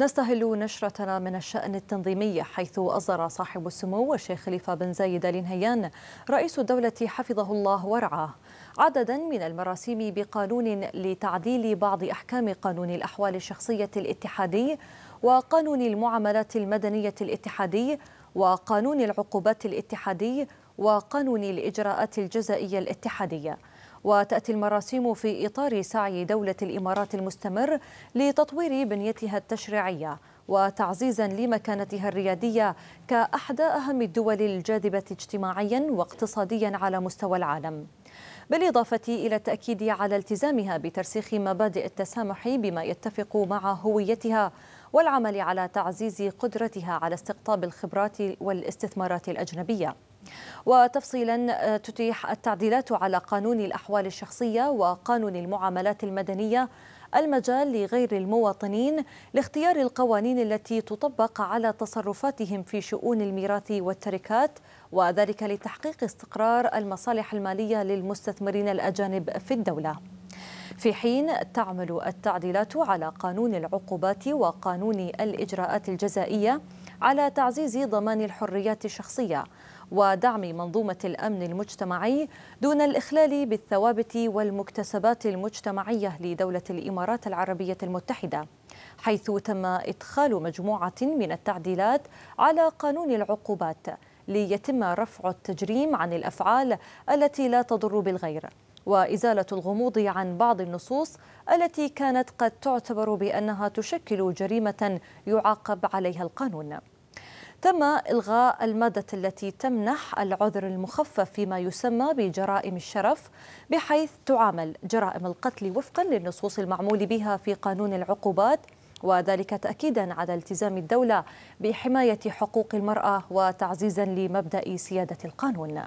نستهل نشرتنا من الشأن التنظيمي حيث أصدر صاحب السمو الشيخ خليفة بن زايد آل نهيان رئيس الدولة حفظه الله ورعاه عددا من المراسيم بقانون لتعديل بعض أحكام قانون الأحوال الشخصية الاتحادي وقانون المعاملات المدنية الاتحادي وقانون العقوبات الاتحادي وقانون الإجراءات الجزائية الاتحادية وتأتي المراسيم في إطار سعي دولة الإمارات المستمر لتطوير بنيتها التشريعية وتعزيزا لمكانتها الريادية كأحدى أهم الدول الجاذبة اجتماعيا واقتصاديا على مستوى العالم بالإضافة إلى التأكيد على التزامها بترسيخ مبادئ التسامح بما يتفق مع هويتها والعمل على تعزيز قدرتها على استقطاب الخبرات والاستثمارات الأجنبية وتفصيلا آه، تتيح التعديلات على قانون الأحوال الشخصية وقانون المعاملات المدنية المجال لغير المواطنين لاختيار القوانين التي تطبق على تصرفاتهم في شؤون الميراث والتركات وذلك لتحقيق استقرار المصالح المالية للمستثمرين الأجانب في الدولة في حين تعمل التعديلات على قانون العقوبات وقانون الإجراءات الجزائية على تعزيز ضمان الحريات الشخصية ودعم منظومة الأمن المجتمعي دون الإخلال بالثوابت والمكتسبات المجتمعية لدولة الإمارات العربية المتحدة حيث تم إدخال مجموعة من التعديلات على قانون العقوبات ليتم رفع التجريم عن الأفعال التي لا تضر بالغير وإزالة الغموض عن بعض النصوص التي كانت قد تعتبر بأنها تشكل جريمة يعاقب عليها القانون تم إلغاء المادة التي تمنح العذر المخفف فيما يسمى بجرائم الشرف بحيث تعامل جرائم القتل وفقا للنصوص المعمول بها في قانون العقوبات وذلك تأكيدا على التزام الدولة بحماية حقوق المرأة وتعزيزا لمبدأ سيادة القانون